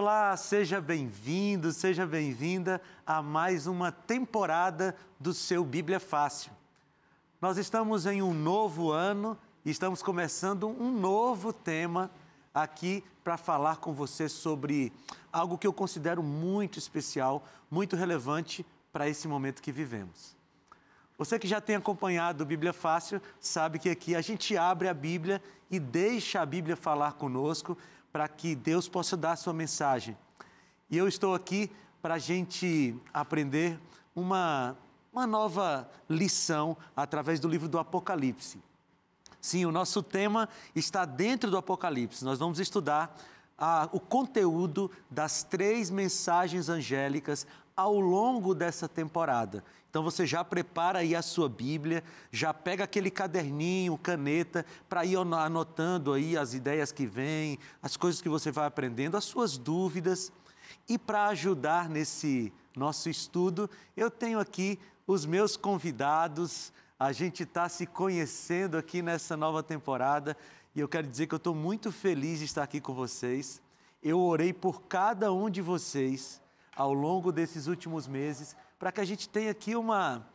Olá, seja bem-vindo, seja bem-vinda a mais uma temporada do seu Bíblia Fácil. Nós estamos em um novo ano e estamos começando um novo tema aqui para falar com você sobre algo que eu considero muito especial, muito relevante para esse momento que vivemos. Você que já tem acompanhado o Bíblia Fácil sabe que aqui a gente abre a Bíblia e deixa a Bíblia falar conosco para que Deus possa dar a sua mensagem. E eu estou aqui para a gente aprender uma, uma nova lição através do livro do Apocalipse. Sim, o nosso tema está dentro do Apocalipse. Nós vamos estudar o conteúdo das três mensagens angélicas ao longo dessa temporada. Então você já prepara aí a sua Bíblia, já pega aquele caderninho, caneta, para ir anotando aí as ideias que vêm, as coisas que você vai aprendendo, as suas dúvidas. E para ajudar nesse nosso estudo, eu tenho aqui os meus convidados. A gente está se conhecendo aqui nessa nova temporada e eu quero dizer que eu estou muito feliz de estar aqui com vocês. Eu orei por cada um de vocês ao longo desses últimos meses, para que a gente tenha aqui uma,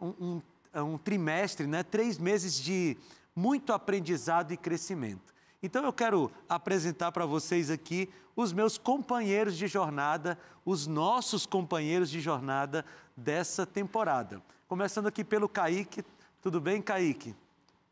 um, um, um trimestre, né? três meses de muito aprendizado e crescimento. Então eu quero apresentar para vocês aqui os meus companheiros de jornada, os nossos companheiros de jornada dessa temporada. Começando aqui pelo Kaique. Tudo bem, Kaique?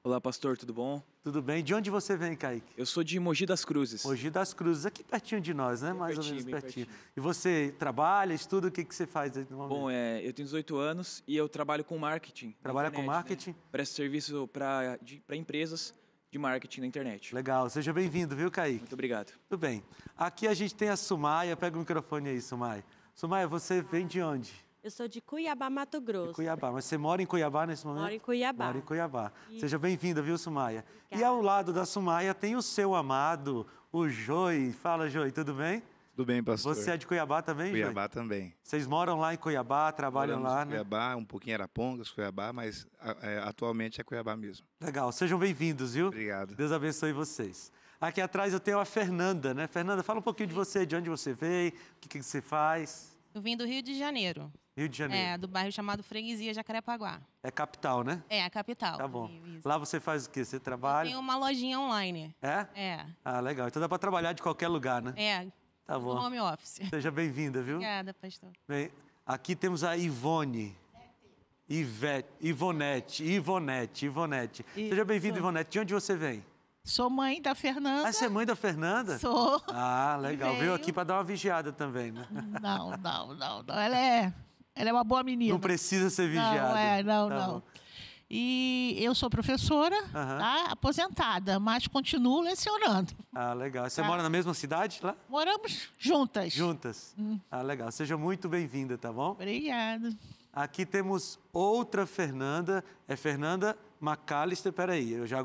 Olá, pastor, tudo bom? Tudo bem. De onde você vem, Kaique? Eu sou de Mogi das Cruzes. Mogi das Cruzes, aqui pertinho de nós, né? Bem Mais pertinho, ou menos pertinho. pertinho. E você trabalha, estuda, o que, que você faz no momento? Bom, é, eu tenho 18 anos e eu trabalho com marketing. Trabalha internet, com né? marketing? Né? Presto serviço para empresas de marketing na internet. Legal, seja bem-vindo, viu, Kaique? Muito obrigado. Tudo bem. Aqui a gente tem a Sumaia, pega o microfone aí, Sumaia. Sumaia, você vem de onde? Eu sou de Cuiabá, Mato Grosso. De Cuiabá, mas você mora em Cuiabá nesse momento? Moro em Cuiabá. Moro em Cuiabá. E... Seja bem-vinda, viu, Sumaia? Obrigada. E ao lado da Sumaia tem o seu amado, o Joi. Fala, Joi, tudo bem? Tudo bem, pastor. Você é de Cuiabá também, Cuiabá também. Vocês moram lá em Cuiabá, trabalham Moramos lá, em né? Cuiabá, né? um pouquinho Arapongas, Cuiabá, mas é, atualmente é Cuiabá mesmo. Legal, sejam bem-vindos, viu? Obrigado. Deus abençoe vocês. Aqui atrás eu tenho a Fernanda, né? Fernanda, fala um pouquinho de você, de onde você veio, o que, que você faz. Eu vim do Rio de Janeiro. Rio de Janeiro. É, do bairro chamado Freguesia Jacarepaguá. É capital, né? É, a capital. Tá bom. Lá você faz o quê? Você trabalha? Tem uma lojinha online. É? É. Ah, legal. Então dá para trabalhar de qualquer lugar, né? É. Tá bom. No home office. Seja bem-vinda, viu? Obrigada, pastor. Bem, aqui temos a Ivone. Ivete, Ivonete, Ivonete, Ivonete. Isso. Seja bem-vinda, Ivonete. De onde você vem? Sou mãe da Fernanda. Ah, você é mãe da Fernanda? Sou. Ah, legal. Veio... Veio aqui para dar uma vigiada também, né? Não, não, não, não. Ela é ela é uma boa menina. Não precisa ser vigiada. Não, é, não, tá não. E eu sou professora, uhum. tá? aposentada, mas continuo lecionando. Ah, legal. Você tá? mora na mesma cidade lá? Moramos juntas. Juntas. Hum. Ah, legal. Seja muito bem-vinda, tá bom? Obrigada. Aqui temos outra Fernanda. É Fernanda McAllister, peraí, eu já.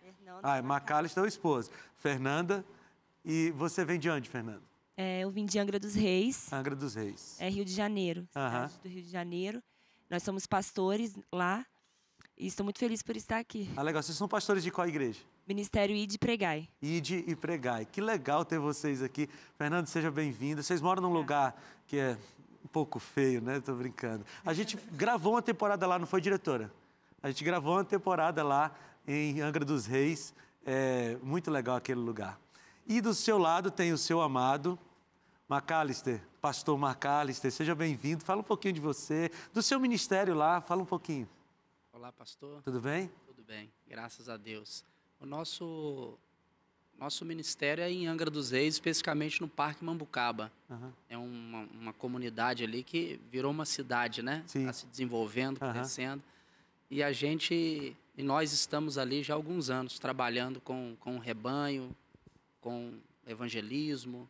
Fernanda ah, é McAllister ou esposa. Fernanda. E você vem de onde, Fernanda? É, eu vim de Angra dos Reis. Angra dos Reis. É Rio de Janeiro, uhum. do Rio de Janeiro. Nós somos pastores lá e estou muito feliz por estar aqui. Ah, legal. Vocês são pastores de qual igreja? Ministério Ide e Pregai. Ide e Pregai. Que legal ter vocês aqui. Fernando, seja bem-vindo. Vocês moram num é. lugar que é um pouco feio, né? Estou brincando. A gente gravou uma temporada lá, não foi, diretora? A gente gravou uma temporada lá em Angra dos Reis. É muito legal aquele lugar. E do seu lado tem o seu amado, Macalister, pastor Macalister, seja bem-vindo. Fala um pouquinho de você, do seu ministério lá, fala um pouquinho. Olá, pastor. Tudo bem? Tudo bem, graças a Deus. O nosso nosso ministério é em Angra dos Reis, especificamente no Parque Mambucaba. Uhum. É uma, uma, comunidade ali que virou uma cidade, né? Está se desenvolvendo, uhum. crescendo. E a gente, e nós estamos ali já há alguns anos trabalhando com, com o rebanho, com evangelismo,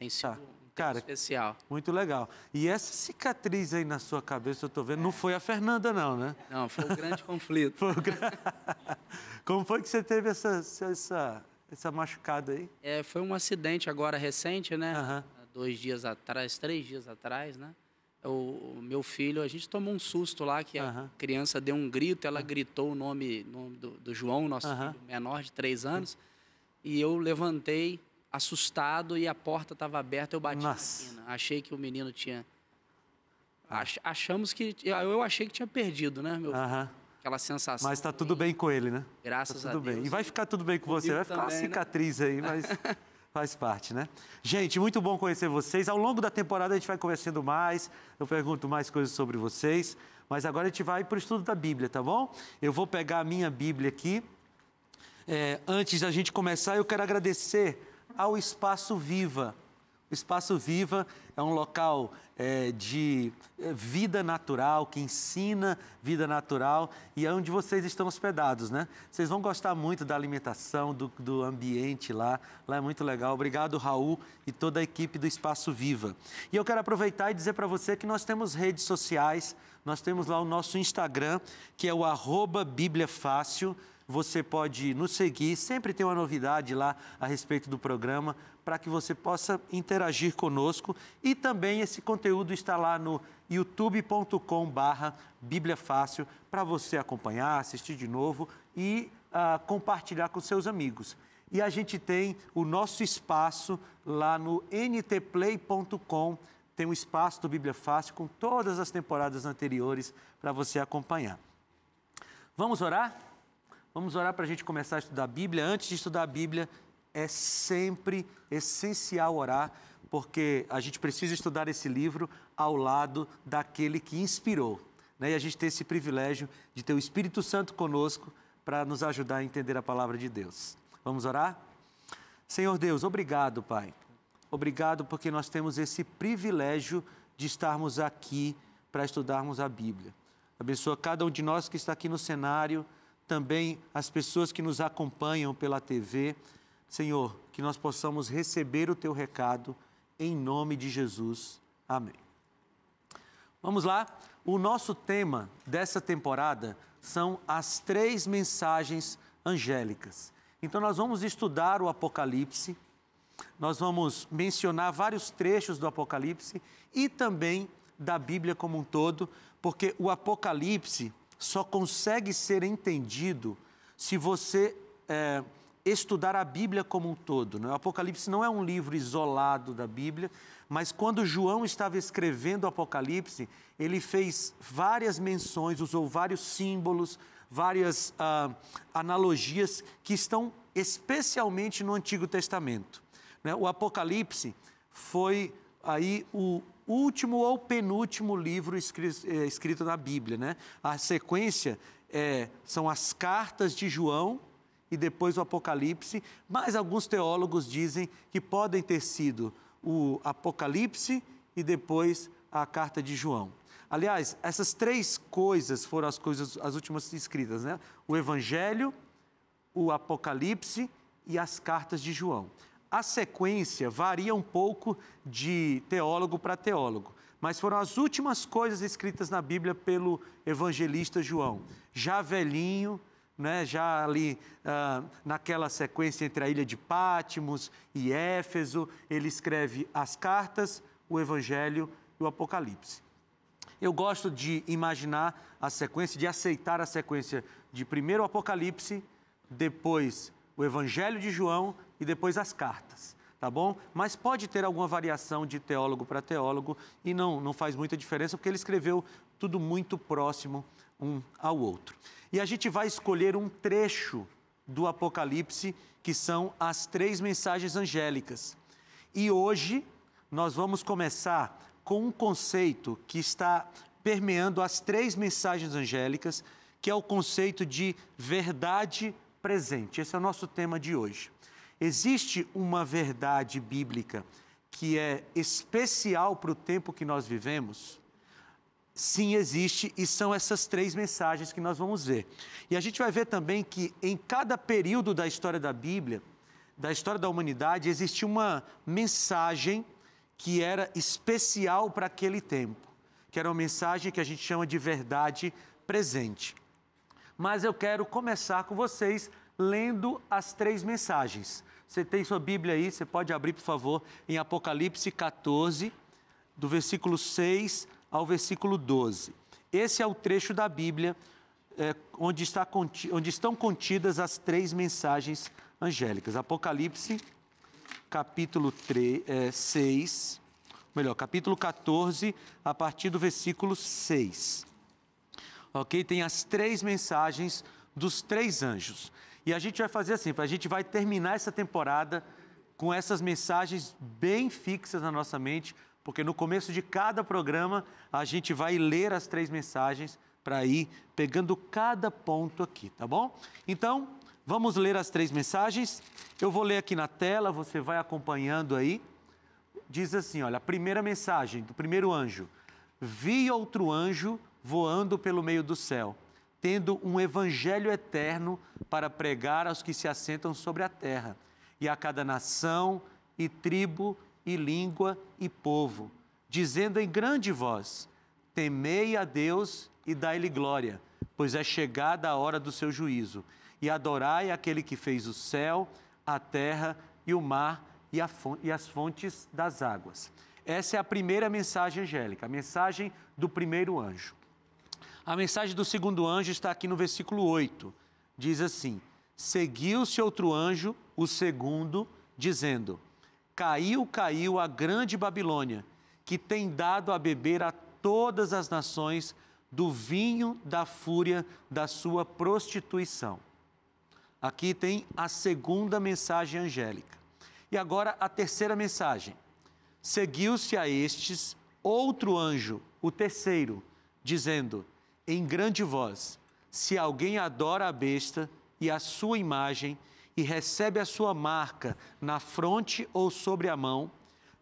tem sido tá. um Cara, especial. Muito legal. E essa cicatriz aí na sua cabeça, eu tô vendo, é. não foi a Fernanda, não, né? Não, foi um grande conflito. Foi Como foi que você teve essa, essa, essa machucada aí? É, foi um acidente agora recente, né? Uhum. Dois dias atrás, três dias atrás, né? O, o, meu filho, a gente tomou um susto lá, que a uhum. criança deu um grito, ela uhum. gritou o nome, nome do, do João, nosso filho menor de três anos. E eu levantei, assustado e a porta estava aberta, eu bati Nossa. na esquina. Achei que o menino tinha. Ah. Ach, achamos que. Eu achei que tinha perdido, né, meu Aham. filho? Aquela sensação. Mas está tudo bem com ele, né? Graças tá a Deus. Bem. E vai ficar tudo bem com você. Vai ficar também, uma né? cicatriz né? aí, mas. faz parte, né? Gente, muito bom conhecer vocês. Ao longo da temporada a gente vai conversando mais, eu pergunto mais coisas sobre vocês, mas agora a gente vai para o estudo da Bíblia, tá bom? Eu vou pegar a minha Bíblia aqui. É, antes da gente começar, eu quero agradecer ao Espaço Viva. O Espaço Viva é um local é, de é, vida natural, que ensina vida natural e é onde vocês estão hospedados, né? Vocês vão gostar muito da alimentação, do, do ambiente lá. Lá é muito legal. Obrigado, Raul e toda a equipe do Espaço Viva. E eu quero aproveitar e dizer para você que nós temos redes sociais, nós temos lá o nosso Instagram, que é o arroba Bíblia Fácil. Você pode nos seguir, sempre tem uma novidade lá a respeito do programa para que você possa interagir conosco e também esse conteúdo está lá no youtube.com/barra Bíblia Fácil para você acompanhar, assistir de novo e uh, compartilhar com seus amigos. E a gente tem o nosso espaço lá no ntplay.com. Tem um espaço do Bíblia Fácil com todas as temporadas anteriores para você acompanhar. Vamos orar? Vamos orar para a gente começar a estudar a Bíblia. Antes de estudar a Bíblia, é sempre essencial orar, porque a gente precisa estudar esse livro ao lado daquele que inspirou. Né? E a gente tem esse privilégio de ter o Espírito Santo conosco para nos ajudar a entender a palavra de Deus. Vamos orar? Senhor Deus, obrigado, Pai. Obrigado porque nós temos esse privilégio de estarmos aqui para estudarmos a Bíblia. Abençoa cada um de nós que está aqui no cenário também as pessoas que nos acompanham pela TV. Senhor, que nós possamos receber o teu recado em nome de Jesus. Amém. Vamos lá? O nosso tema dessa temporada são as três mensagens angélicas. Então, nós vamos estudar o Apocalipse, nós vamos mencionar vários trechos do Apocalipse e também da Bíblia como um todo, porque o Apocalipse só consegue ser entendido se você é, estudar a Bíblia como um todo. Né? O Apocalipse não é um livro isolado da Bíblia, mas quando João estava escrevendo o Apocalipse, ele fez várias menções, usou vários símbolos, várias ah, analogias que estão especialmente no Antigo Testamento. Né? O Apocalipse foi aí o último ou penúltimo livro eh, escrito na Bíblia, né? A sequência é, são as cartas de João e depois o Apocalipse, mas alguns teólogos dizem que podem ter sido o Apocalipse e depois a carta de João. Aliás, essas três coisas foram as coisas as últimas escritas, né? O Evangelho, o Apocalipse e as cartas de João. A sequência varia um pouco de teólogo para teólogo, mas foram as últimas coisas escritas na Bíblia pelo evangelista João. Já velhinho, né, já ali ah, naquela sequência entre a ilha de Pátimos e Éfeso, ele escreve as cartas, o Evangelho e o Apocalipse. Eu gosto de imaginar a sequência, de aceitar a sequência de primeiro o Apocalipse, depois o Evangelho de João e depois as cartas, tá bom? Mas pode ter alguma variação de teólogo para teólogo e não, não faz muita diferença, porque ele escreveu tudo muito próximo um ao outro. E a gente vai escolher um trecho do Apocalipse, que são as três mensagens angélicas. E hoje nós vamos começar com um conceito que está permeando as três mensagens angélicas, que é o conceito de verdade presente. Esse é o nosso tema de hoje. Existe uma verdade bíblica que é especial para o tempo que nós vivemos? Sim, existe, e são essas três mensagens que nós vamos ver. E a gente vai ver também que em cada período da história da Bíblia, da história da humanidade, existe uma mensagem que era especial para aquele tempo, que era uma mensagem que a gente chama de verdade presente. Mas eu quero começar com vocês lendo as três mensagens. Você tem sua Bíblia aí, você pode abrir, por favor, em Apocalipse 14, do versículo 6 ao versículo 12. Esse é o trecho da Bíblia é, onde, está, onde estão contidas as três mensagens angélicas. Apocalipse, capítulo 3, é, 6, melhor, capítulo 14, a partir do versículo 6. Ok? Tem as três mensagens dos três anjos. E a gente vai fazer assim, a gente vai terminar essa temporada com essas mensagens bem fixas na nossa mente, porque no começo de cada programa a gente vai ler as três mensagens para ir pegando cada ponto aqui, tá bom? Então, vamos ler as três mensagens. Eu vou ler aqui na tela, você vai acompanhando aí. Diz assim, olha, a primeira mensagem do primeiro anjo. Vi outro anjo voando pelo meio do céu tendo um evangelho eterno para pregar aos que se assentam sobre a terra, e a cada nação, e tribo, e língua, e povo, dizendo em grande voz: Temei a Deus e dai-lhe glória, pois é chegada a hora do seu juízo, e adorai aquele que fez o céu, a terra e o mar e, fonte, e as fontes das águas. Essa é a primeira mensagem angélica, a mensagem do primeiro anjo. A mensagem do segundo anjo está aqui no versículo 8. Diz assim: Seguiu-se outro anjo, o segundo, dizendo: Caiu, caiu a grande Babilônia, que tem dado a beber a todas as nações do vinho da fúria da sua prostituição. Aqui tem a segunda mensagem angélica. E agora a terceira mensagem. Seguiu-se a estes outro anjo, o terceiro, dizendo: em grande voz: Se alguém adora a besta e a sua imagem e recebe a sua marca na fronte ou sobre a mão,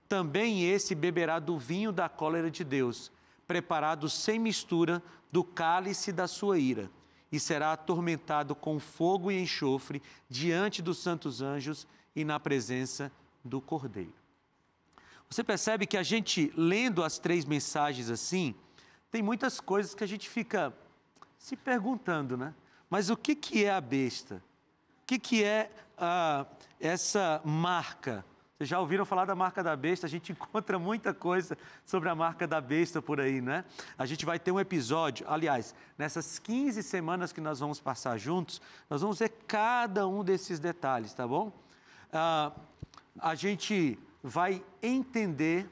também esse beberá do vinho da cólera de Deus, preparado sem mistura do cálice da sua ira, e será atormentado com fogo e enxofre diante dos santos anjos e na presença do Cordeiro. Você percebe que a gente, lendo as três mensagens assim, tem muitas coisas que a gente fica se perguntando, né? Mas o que, que é a besta? O que, que é uh, essa marca? Vocês já ouviram falar da marca da besta? A gente encontra muita coisa sobre a marca da besta por aí, né? A gente vai ter um episódio, aliás, nessas 15 semanas que nós vamos passar juntos, nós vamos ver cada um desses detalhes, tá bom? Uh, a gente vai entender,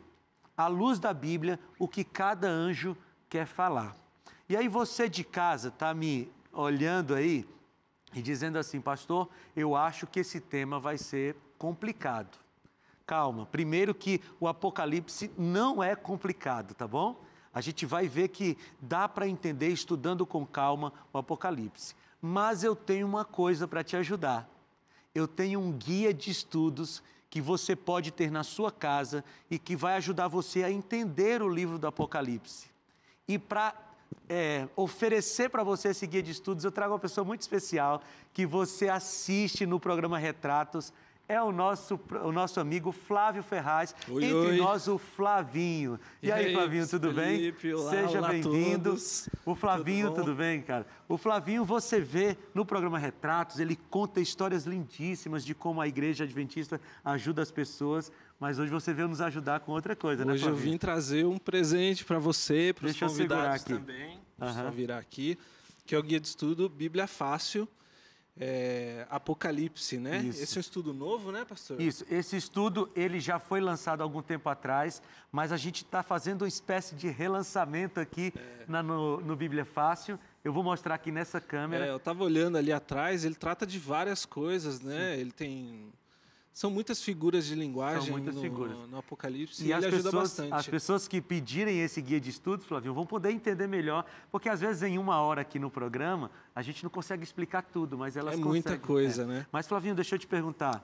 à luz da Bíblia, o que cada anjo quer falar. E aí você de casa está me olhando aí e dizendo assim, pastor, eu acho que esse tema vai ser complicado. Calma, primeiro que o Apocalipse não é complicado, tá bom? A gente vai ver que dá para entender estudando com calma o Apocalipse. Mas eu tenho uma coisa para te ajudar. Eu tenho um guia de estudos que você pode ter na sua casa e que vai ajudar você a entender o livro do Apocalipse. E para é, oferecer para você esse guia de estudos, eu trago uma pessoa muito especial que você assiste no programa Retratos é o nosso, o nosso amigo Flávio Ferraz, oi, entre oi. nós o Flavinho. E, e aí, Flavinho, tudo Felipe, bem? Olá, Seja bem-vindo. O Flavinho, tudo, tudo, bem, cara? O Flavinho, você vê no programa Retratos, ele conta histórias lindíssimas de como a igreja adventista ajuda as pessoas. Mas hoje você veio nos ajudar com outra coisa, hoje né, Hoje eu vim trazer um presente para você, para os convidados também. Deixa uhum. eu virar aqui, que é o Guia de Estudo Bíblia Fácil é, Apocalipse, né? Isso. Esse é um estudo novo, né, pastor? Isso. Esse estudo ele já foi lançado algum tempo atrás, mas a gente está fazendo uma espécie de relançamento aqui é. na, no, no Bíblia Fácil. Eu vou mostrar aqui nessa câmera. É, eu estava olhando ali atrás. Ele trata de várias coisas, né? Sim. Ele tem são muitas figuras de linguagem muitas no, figuras. no, Apocalipse e, e ele ajuda bastante. As pessoas que pedirem esse guia de estudo, Flavio, vão poder entender melhor, porque às vezes em uma hora aqui no programa a gente não consegue explicar tudo, mas elas é conseguem. É muita coisa, né? Mas, Flavinho, deixa eu te perguntar.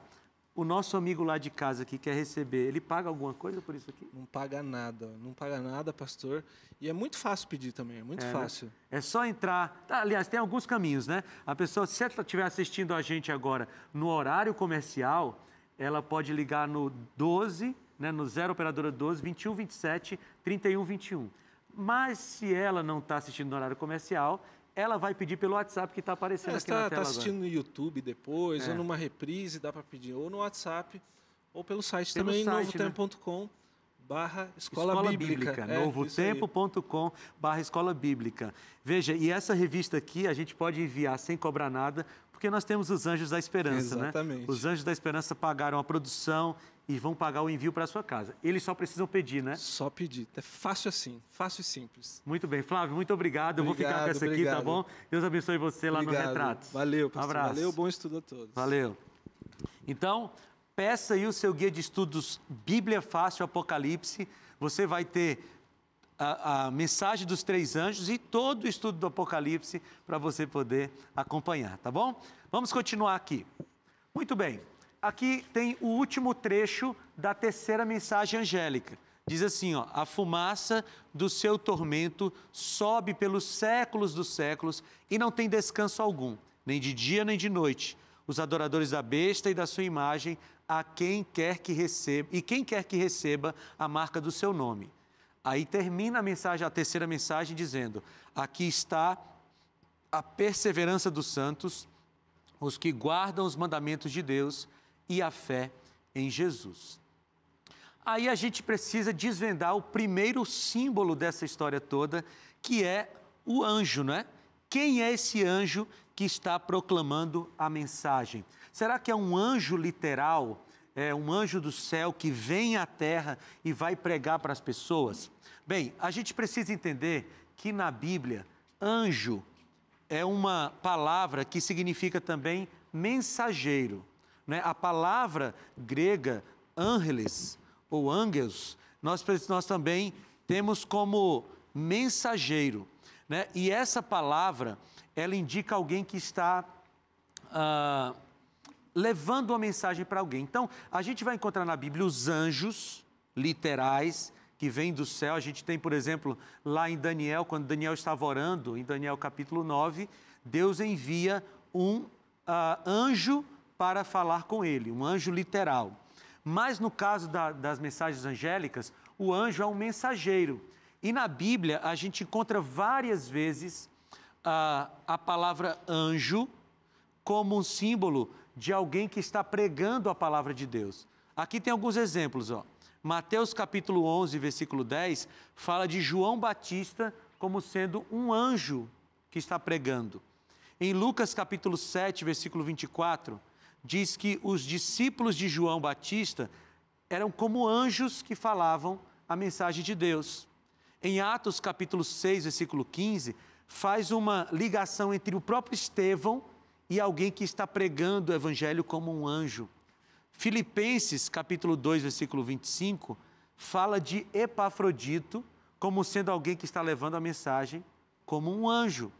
O nosso amigo lá de casa que quer receber, ele paga alguma coisa por isso aqui? Não paga nada, não paga nada, pastor. E é muito fácil pedir também, é muito é, né? fácil. Né? É só entrar. Tá, aliás, tem alguns caminhos, né? A pessoa, se ela estiver assistindo a gente agora no horário comercial, ela pode ligar no 12, né, no 0 operadora 12, 21 27 31 21. Mas se ela não está assistindo no horário comercial, ela vai pedir pelo WhatsApp que está aparecendo ela aqui tá, na tela. Está assistindo agora. no YouTube depois, é. ou numa reprise, dá para pedir, ou no WhatsApp, ou pelo site pelo também, novotempo.com. Né? barra escola, escola bíblica. bíblica. É, Novotempo.com barra escola bíblica. Veja, e essa revista aqui a gente pode enviar sem cobrar nada porque nós temos os anjos da esperança, né? Exatamente. né? Os anjos da esperança pagaram a produção e vão pagar o envio para sua casa. Eles só precisam pedir, né? Só pedir. É fácil assim, fácil e simples. Muito bem, Flávio, muito obrigado. obrigado Eu vou ficar com essa obrigado. aqui, tá bom? Deus abençoe você lá obrigado. no Retratos. Valeu, pastor. abraço. Valeu, bom estudo a todos. Valeu. Então, peça aí o seu guia de estudos Bíblia Fácil Apocalipse. Você vai ter a, a mensagem dos três anjos e todo o estudo do Apocalipse para você poder acompanhar, tá bom? Vamos continuar aqui. Muito bem, aqui tem o último trecho da terceira mensagem angélica. Diz assim: ó, a fumaça do seu tormento sobe pelos séculos dos séculos e não tem descanso algum, nem de dia nem de noite. Os adoradores da besta e da sua imagem, a quem quer que receba, e quem quer que receba a marca do seu nome. Aí termina a mensagem, a terceira mensagem, dizendo: Aqui está a perseverança dos santos, os que guardam os mandamentos de Deus e a fé em Jesus. Aí a gente precisa desvendar o primeiro símbolo dessa história toda, que é o anjo, né? Quem é esse anjo que está proclamando a mensagem? Será que é um anjo literal? é, um anjo do céu que vem à terra e vai pregar para as pessoas? Bem, a gente precisa entender que na Bíblia, anjo é uma palavra que significa também mensageiro. Né? A palavra grega ángeles ou angels, nós, nós também temos como mensageiro. Né? E essa palavra, ela indica alguém que está. Uh, levando uma mensagem para alguém. Então, a gente vai encontrar na Bíblia os anjos literais que vêm do céu. A gente tem, por exemplo, lá em Daniel, quando Daniel estava orando, em Daniel capítulo 9, Deus envia um uh, anjo para falar com ele, um anjo literal. Mas no caso da, das mensagens angélicas, o anjo é um mensageiro. E na Bíblia a gente encontra várias vezes uh, a palavra anjo como um símbolo de alguém que está pregando a palavra de Deus. Aqui tem alguns exemplos, ó. Mateus capítulo 11, versículo 10, fala de João Batista como sendo um anjo que está pregando. Em Lucas capítulo 7, versículo 24, diz que os discípulos de João Batista eram como anjos que falavam a mensagem de Deus. Em Atos capítulo 6, versículo 15, faz uma ligação entre o próprio Estevão e alguém que está pregando o evangelho como um anjo. Filipenses, capítulo 2, versículo 25, fala de Epafrodito como sendo alguém que está levando a mensagem como um anjo.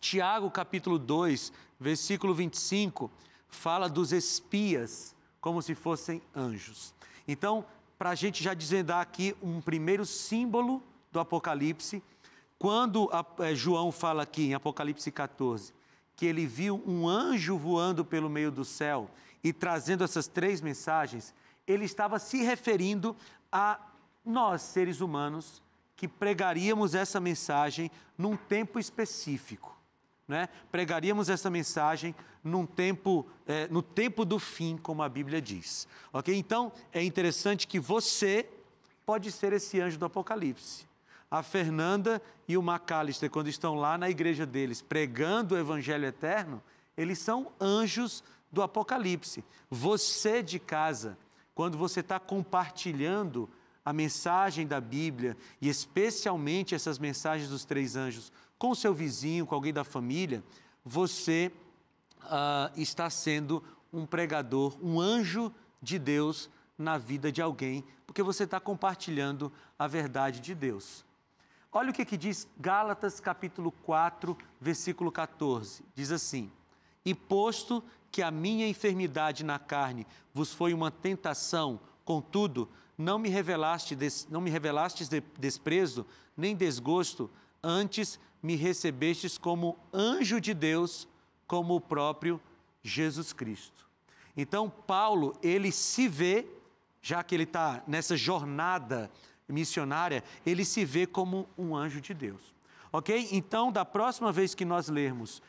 Tiago, capítulo 2, versículo 25, fala dos espias como se fossem anjos. Então, para a gente já desvendar aqui um primeiro símbolo do Apocalipse, quando eh, João fala aqui em Apocalipse 14 que ele viu um anjo voando pelo meio do céu e trazendo essas três mensagens, ele estava se referindo a nós, seres humanos, que pregaríamos essa mensagem num tempo específico. Né? Pregaríamos essa mensagem num tempo, é, no tempo do fim, como a Bíblia diz. Ok? Então, é interessante que você pode ser esse anjo do Apocalipse a Fernanda e o McAllister, quando estão lá na igreja deles pregando o Evangelho Eterno, eles são anjos do Apocalipse. Você de casa, quando você está compartilhando a mensagem da Bíblia, e especialmente essas mensagens dos três anjos, com seu vizinho, com alguém da família, você uh, está sendo um pregador, um anjo de Deus na vida de alguém, porque você está compartilhando a verdade de Deus. Olha o que, que diz Gálatas capítulo 4, versículo 14. Diz assim: E posto que a minha enfermidade na carne vos foi uma tentação, contudo, não me revelaste, não me revelastes desprezo, nem desgosto, antes me recebestes como anjo de Deus, como o próprio Jesus Cristo. Então, Paulo, ele se vê, já que ele está nessa jornada missionária, ele se vê como um anjo de Deus. Ok? Então, da próxima vez que nós lermos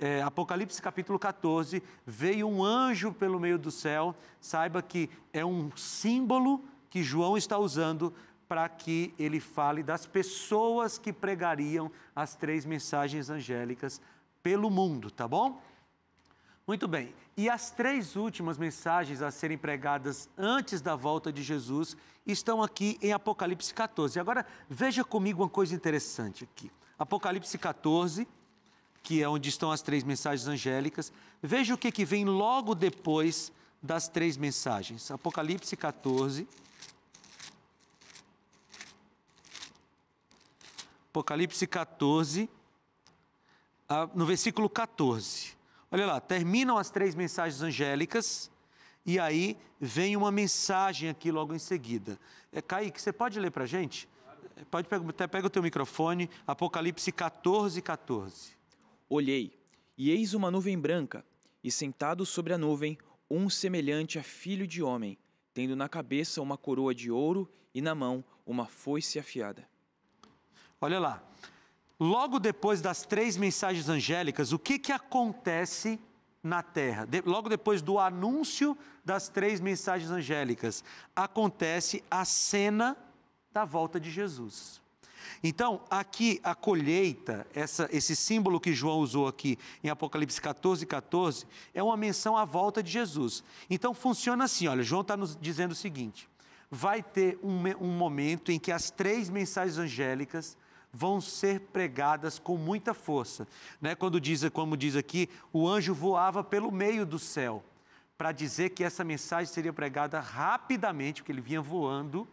é, Apocalipse capítulo 14, veio um anjo pelo meio do céu, saiba que é um símbolo que João está usando para que ele fale das pessoas que pregariam as três mensagens angélicas pelo mundo, tá bom? Muito bem. E as três últimas mensagens a serem pregadas antes da volta de Jesus estão aqui em Apocalipse 14. Agora, veja comigo uma coisa interessante aqui. Apocalipse 14, que é onde estão as três mensagens angélicas. Veja o que, que vem logo depois das três mensagens. Apocalipse 14. Apocalipse 14, ah, no versículo 14. Olha lá, terminam as três mensagens angélicas e aí vem uma mensagem aqui logo em seguida. É, Kaique, você pode ler para a gente? É, pode até pega o teu microfone, Apocalipse 14, 14. Olhei, e eis uma nuvem branca, e sentado sobre a nuvem, um semelhante a filho de homem, tendo na cabeça uma coroa de ouro e na mão uma foice afiada. Olha lá, logo depois das três mensagens angélicas, o que, que acontece na terra? De, logo depois do anúncio das três mensagens angélicas, acontece a cena da volta de Jesus. Então, aqui a colheita, essa, esse símbolo que João usou aqui em Apocalipse 14, 14, é uma menção à volta de Jesus. Então, funciona assim: olha, João está nos dizendo o seguinte: vai ter um, um momento em que as três mensagens angélicas vão ser pregadas com muita força. Né? Quando diz, como diz aqui, o anjo voava pelo meio do céu para dizer que essa mensagem seria pregada rapidamente, porque ele vinha voando,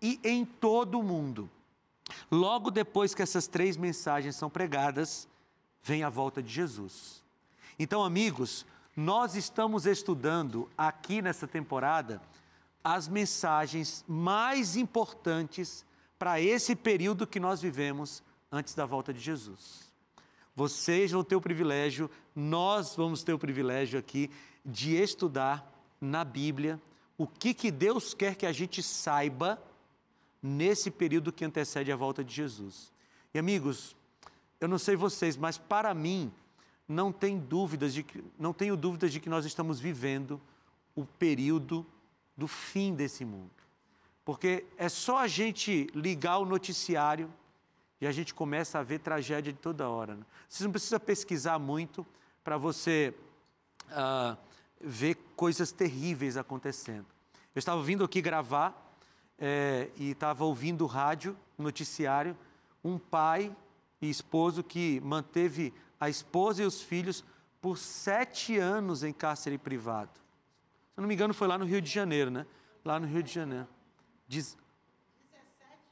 e em todo o mundo. Logo depois que essas três mensagens são pregadas, vem a volta de Jesus. Então, amigos, nós estamos estudando aqui nessa temporada as mensagens mais importantes para esse período que nós vivemos antes da volta de Jesus. Vocês vão ter o privilégio, nós vamos ter o privilégio aqui de estudar na Bíblia o que, que Deus quer que a gente saiba nesse período que antecede a volta de Jesus. E amigos, eu não sei vocês, mas para mim não tem dúvidas de que, não tenho dúvidas de que nós estamos vivendo o período do fim desse mundo. Porque é só a gente ligar o noticiário e a gente começa a ver tragédia de toda hora. Né? Você não precisa pesquisar muito para você uh, ver coisas terríveis acontecendo. Eu estava vindo aqui gravar é, e estava ouvindo o rádio, noticiário, um pai e esposo que manteve a esposa e os filhos por sete anos em cárcere privado. Se não me engano, foi lá no Rio de Janeiro, né? Lá no Rio de Janeiro. Diz,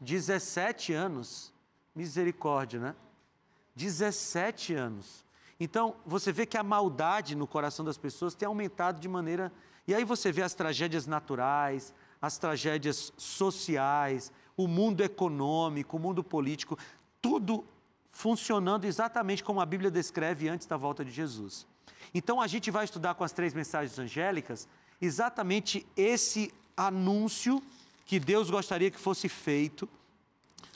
17 anos. Misericórdia, né? 17 anos. Então, você vê que a maldade no coração das pessoas tem aumentado de maneira. E aí você vê as tragédias naturais, as tragédias sociais, o mundo econômico, o mundo político, tudo funcionando exatamente como a Bíblia descreve antes da volta de Jesus. Então, a gente vai estudar com as três mensagens angélicas exatamente esse anúncio que Deus gostaria que fosse feito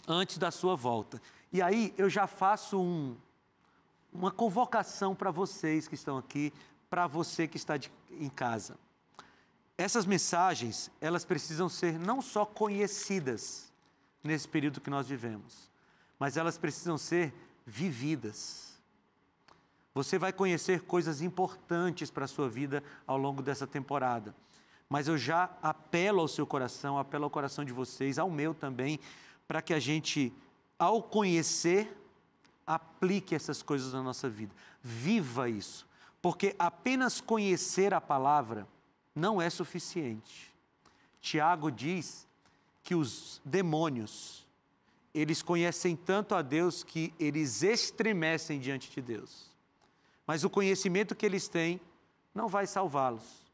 antes da sua volta. E aí eu já faço um, uma convocação para vocês que estão aqui, para você que está de, em casa. Essas mensagens, elas precisam ser não só conhecidas nesse período que nós vivemos, mas elas precisam ser vividas. Você vai conhecer coisas importantes para a sua vida ao longo dessa temporada mas eu já apelo ao seu coração, apelo ao coração de vocês, ao meu também, para que a gente, ao conhecer, aplique essas coisas na nossa vida. Viva isso. Porque apenas conhecer a palavra não é suficiente. Tiago diz que os demônios, eles conhecem tanto a Deus que eles estremecem diante de Deus. Mas o conhecimento que eles têm não vai salvá-los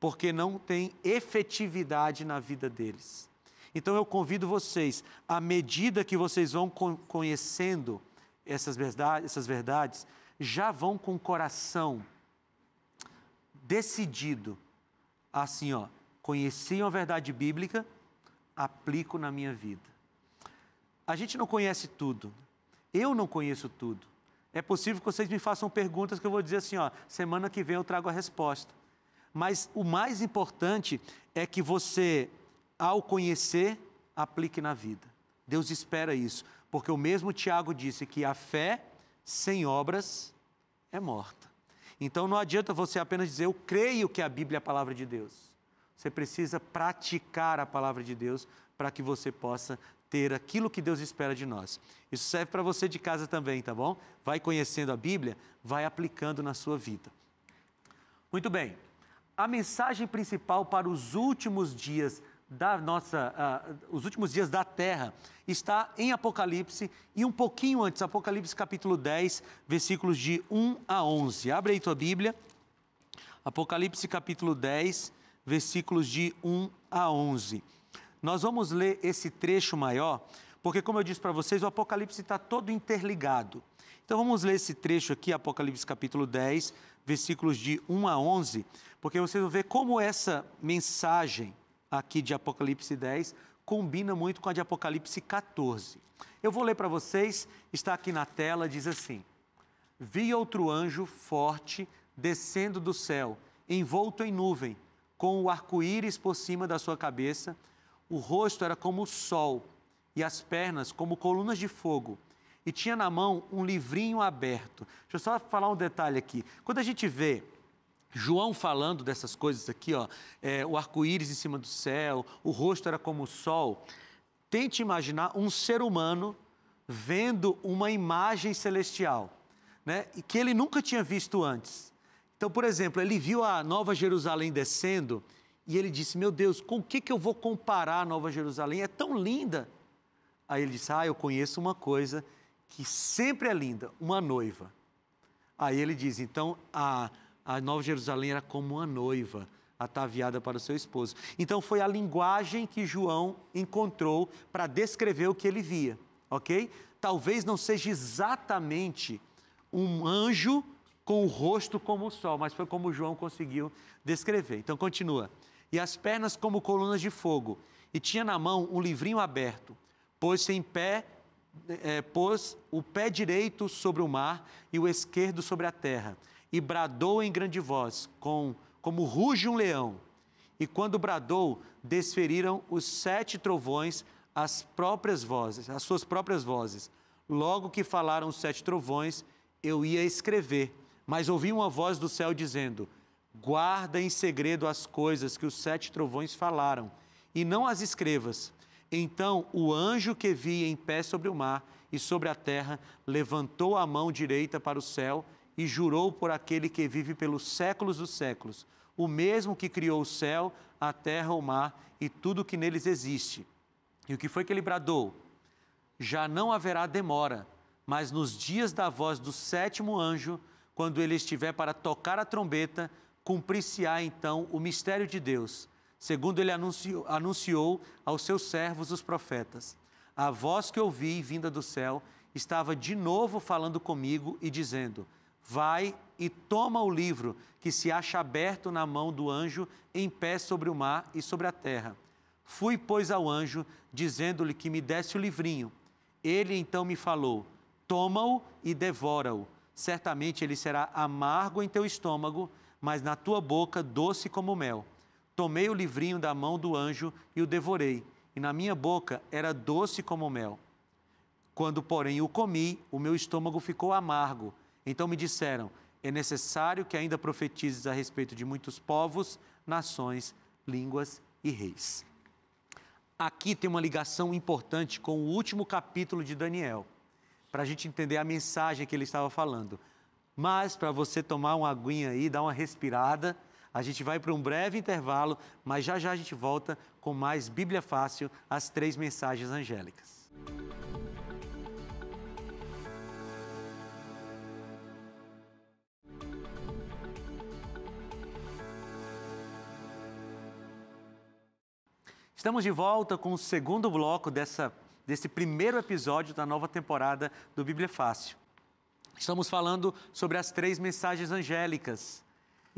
porque não tem efetividade na vida deles. Então eu convido vocês, à medida que vocês vão conhecendo essas verdades, essas verdades já vão com o coração decidido, assim ó, conheci uma verdade bíblica, aplico na minha vida. A gente não conhece tudo, eu não conheço tudo. É possível que vocês me façam perguntas que eu vou dizer assim ó, semana que vem eu trago a resposta. Mas o mais importante é que você, ao conhecer, aplique na vida. Deus espera isso, porque o mesmo Tiago disse que a fé sem obras é morta. Então não adianta você apenas dizer eu creio que a Bíblia é a palavra de Deus. Você precisa praticar a palavra de Deus para que você possa ter aquilo que Deus espera de nós. Isso serve para você de casa também, tá bom? Vai conhecendo a Bíblia, vai aplicando na sua vida. Muito bem a mensagem principal para os últimos dias da nossa, uh, os últimos dias da Terra está em Apocalipse e um pouquinho antes, Apocalipse capítulo 10, versículos de 1 a 11. Abre aí tua Bíblia, Apocalipse capítulo 10, versículos de 1 a 11. Nós vamos ler esse trecho maior, porque como eu disse para vocês, o Apocalipse está todo interligado. Então vamos ler esse trecho aqui, Apocalipse capítulo 10, versículos de 1 a 11, porque vocês vão ver como essa mensagem aqui de Apocalipse 10 combina muito com a de Apocalipse 14. Eu vou ler para vocês, está aqui na tela, diz assim: Vi outro anjo forte descendo do céu, envolto em nuvem, com o arco-íris por cima da sua cabeça. O rosto era como o sol e as pernas como colunas de fogo e tinha na mão um livrinho aberto. Deixa eu só falar um detalhe aqui. Quando a gente vê João falando dessas coisas aqui, ó, é, o arco-íris em cima do céu, o rosto era como o sol. Tente imaginar um ser humano vendo uma imagem celestial, né, que ele nunca tinha visto antes. Então, por exemplo, ele viu a Nova Jerusalém descendo e ele disse: Meu Deus, com o que, que eu vou comparar a Nova Jerusalém? É tão linda. Aí ele disse: Ah, eu conheço uma coisa que sempre é linda, uma noiva. Aí ele diz: então a, a Nova Jerusalém era como uma noiva ataviada para o seu esposo. Então foi a linguagem que João encontrou para descrever o que ele via, ok? Talvez não seja exatamente um anjo com o rosto como o sol, mas foi como João conseguiu descrever. Então continua. E as pernas como colunas de fogo, e tinha na mão um livrinho aberto. Pôs-se em pé é, pôs o pé direito sobre o mar e o esquerdo sobre a terra, e bradou em grande voz, com, como ruge um leão. E quando bradou, desferiram os sete trovões as próprias vozes, as suas próprias vozes. Logo que falaram os sete trovões, eu ia escrever, mas ouvi uma voz do céu dizendo: Guarda em segredo as coisas que os sete trovões falaram, e não as escrevas então o anjo que via em pé sobre o mar e sobre a terra levantou a mão direita para o céu e jurou por aquele que vive pelos séculos dos séculos, o mesmo que criou o céu, a terra, o mar e tudo o que neles existe. E o que foi que ele bradou? Já não haverá demora, mas nos dias da voz do sétimo anjo, quando ele estiver para tocar a trombeta, cumprir-se-á então o mistério de Deus segundo ele anunciou, anunciou aos seus servos, os profetas. A voz que ouvi, vinda do céu, estava de novo falando comigo e dizendo: Vai e toma o livro que se acha aberto na mão do anjo, em pé sobre o mar e sobre a terra. Fui, pois, ao anjo, dizendo-lhe que me desse o livrinho. Ele então me falou: Toma-o e devora-o. Certamente ele será amargo em teu estômago, mas na tua boca doce como mel. Tomei o livrinho da mão do anjo e o devorei, e na minha boca era doce como mel. Quando, porém, o comi, o meu estômago ficou amargo. Então me disseram: É necessário que ainda profetizes a respeito de muitos povos, nações, línguas e reis. Aqui tem uma ligação importante com o último capítulo de Daniel, para a gente entender a mensagem que ele estava falando. Mas, para você tomar uma aguinha aí, dar uma respirada a gente vai para um breve intervalo, mas já já a gente volta com mais Bíblia Fácil, as três mensagens angélicas. Estamos de volta com o segundo bloco dessa, desse primeiro episódio da nova temporada do Bíblia Fácil. Estamos falando sobre as três mensagens angélicas.